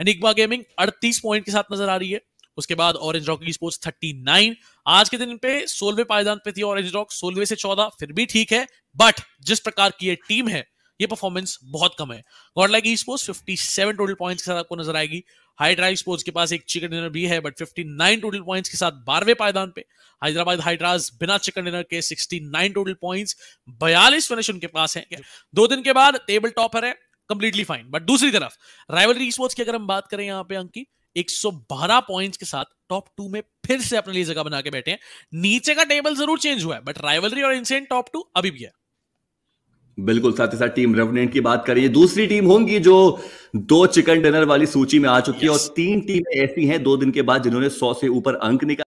Enigma gaming 38 point के साथ नजर आ रही है उसके बाद ऑरेंज रॉक स्पोर्ट्स 39 आज के दिन पे सोलवे पायदान पे थी ऑरेंज रॉक सोलवे से चौदह फिर भी ठीक है बट जिस प्रकार की ये टीम है ये परफॉर्मेंस बहुत कम है Godlike esports 57 total points के साथ आपको नजर आएगी हाई ड्राइव स्पोर्ट्स के पास एक चिकन डिनर भी है बट 59 टोटल पॉइंट्स के साथ बारहवें पायदान पे हैदराबाद हाइड्राज बिना चिकन डिनर के 69 टोटल पॉइंट्स बयालीस फिनिश उनके पास है दो दिन के बाद टेबल टॉपर है कंप्लीटली फाइन बट दूसरी तरफ राइवलरी स्पोर्ट्स की अगर हम बात करें यहाँ पे अंक की 112 पॉइंट्स के साथ टॉप टू में फिर से अपने लिए जगह बना के बैठे हैं नीचे का टेबल जरूर चेंज हुआ है बट राइवलरी और इंसेंट टॉप टू अभी भी है बिल्कुल साथ ही साथ टीम रेवनेंट की बात करिए दूसरी टीम होंगी जो दो चिकन डिनर वाली सूची में आ चुकी yes. है और तीन टीमें ऐसी हैं दो दिन के बाद जिन्होंने सौ से ऊपर अंक निकाल